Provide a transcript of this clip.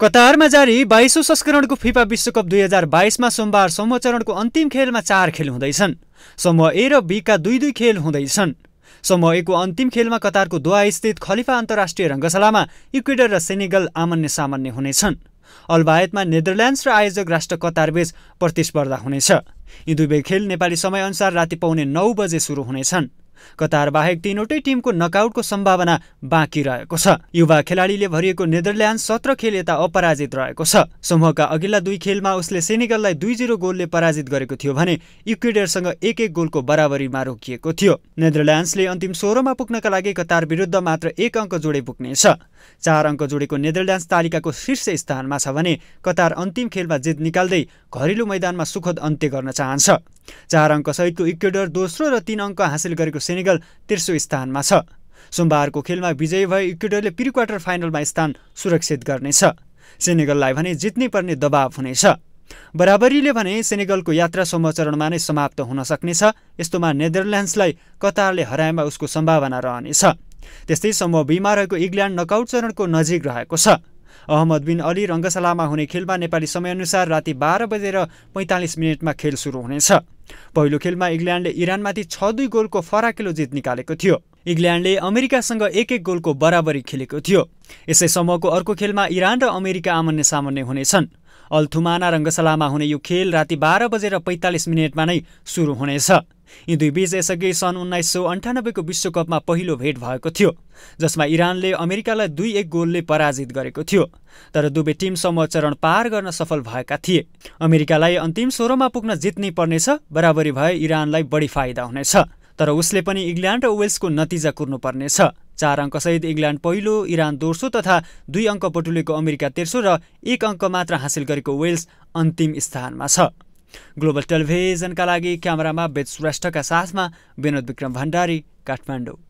कतारमा जारी बाइसौँ संस्करणको फिफा विश्वकप दुई हजार बाइसमा सोमबार समूह चरणको अन्तिम खेलमा चार खेल हुँदैछन् समूह ए र बीका दुई दुई खेल हुँदैछन् समूह एको अन्तिम खेलमा कतारको दोहास्थित खलिफा अन्तर्राष्ट्रिय रङ्गशालामा इक्वेडर र सेनेगल आमान्य सामान्य हुनेछन् अलबायतमा नेदरल्यान्ड्स र आयोजक राष्ट्र कतारबीच प्रतिस्पर्धा हुनेछ यी दुवै खेल नेपाली समयअनुसार राति पाउने नौ बजे सुरु हुनेछन् कतार बाहेक तीनवटै टिमको नकआउटको सम्भावना बाँकी रहेको छ युवा खेलाडीले भरिएको नेदरल्यान्ड सत्र खेल यता अपराजित रहेको छ समूहका अघिल्ला दुई खेलमा उसले सेनेगललाई दुई जिरो गोलले पराजित गरेको थियो भने इक्वेडरसँग एक एक गोलको बराबरीमा रोकिएको थियो नेदरल्यान्ड्सले अन्तिम सोह्रमा पुग्नका लागि कतार विरुद्ध मात्र एक अङ्क जोडे पुग्नेछ चार अङ्क जोडेको नेदरल्यान्ड्स तालिकाको शीर्ष स्थानमा छ भने कतार अन्तिम खेलमा जित निकाल्दै घरेलु मैदानमा सुखद अन्त्य गर्न चाहन्छ चार अङ्कसहितको इक्वेडर दोस्रो र तीन अङ्क हासिल गरेको सेनेगल तेस्रो स्थानमा छ सोमबारको खेलमा विजयी भए इक्वेडरले प्रि क्वार्टर फाइनलमा स्थान सुरक्षित गर्नेछ सेनेगललाई भने जित्नै पर्ने दबाव हुनेछ बराबरीले भने सेनेगलको यात्रा समूह चरणमा नै समाप्त हुन सक्नेछ यस्तोमा नेदरल्यान्ड्सलाई कतारले हराएमा उसको सम्भावना रहनेछ त्यस्तै समूह बिमा रहेको इङ्ल्यान्ड नकआउट चरणको नजिक रहेको छ अहमद बिन अली रङ्गशालामा हुने खेलमा नेपाली समयअनुसार राति बाह्र बजेर पैँतालिस मिनटमा खेल सुरु हुनेछ पहिलो खेलमा इङ्ल्यान्डले इरानमाथि छ दुई गोलको फराकिलो जित निकालेको थियो इङ्ल्यान्डले अमेरिकासँग एक एक गोलको बराबरी खेलेको थियो यसै समूहको अर्को खेलमा इरान र अमेरिका आमन्य सामान्य हुनेछन् अल्थुमाना रङ्गशालामा हुने यो खेल राति बाह्र बजेर पैँतालिस मिनटमा नै सुरु हुनेछ यी दुई बीच यसअघि सन् उन्नाइस सौ अन्ठानब्बेको विश्वकपमा पहिलो भेट भएको थियो जसमा इरानले अमेरिकालाई दुई एक गोलले पराजित गरेको थियो तर दुवै टिम समूह चरण पार गर्न सफल भएका थिए अमेरिकालाई अन्तिम सोह्रमा पुग्न जित्नै पर्नेछ बराबरी भए इरानलाई बढी फाइदा हुनेछ तर उसले पनि इङ्ल्यान्ड र वेल्सको नतिजा कुर्नुपर्नेछ चार अङ्कसहित इङ्ल्यान्ड पहिलो इरान दोस्रो तथा दुई अङ्क पटुलेको अमेरिका तेर्सो र एक अङ्क मात्र हासिल गरेको वेल्स अन्तिम स्थानमा छ ग्लोबल टेलिभिजनका लागि क्यामेरामा वेद श्रेष्ठका साथमा विनोद विक्रम भण्डारी काठमाडौँ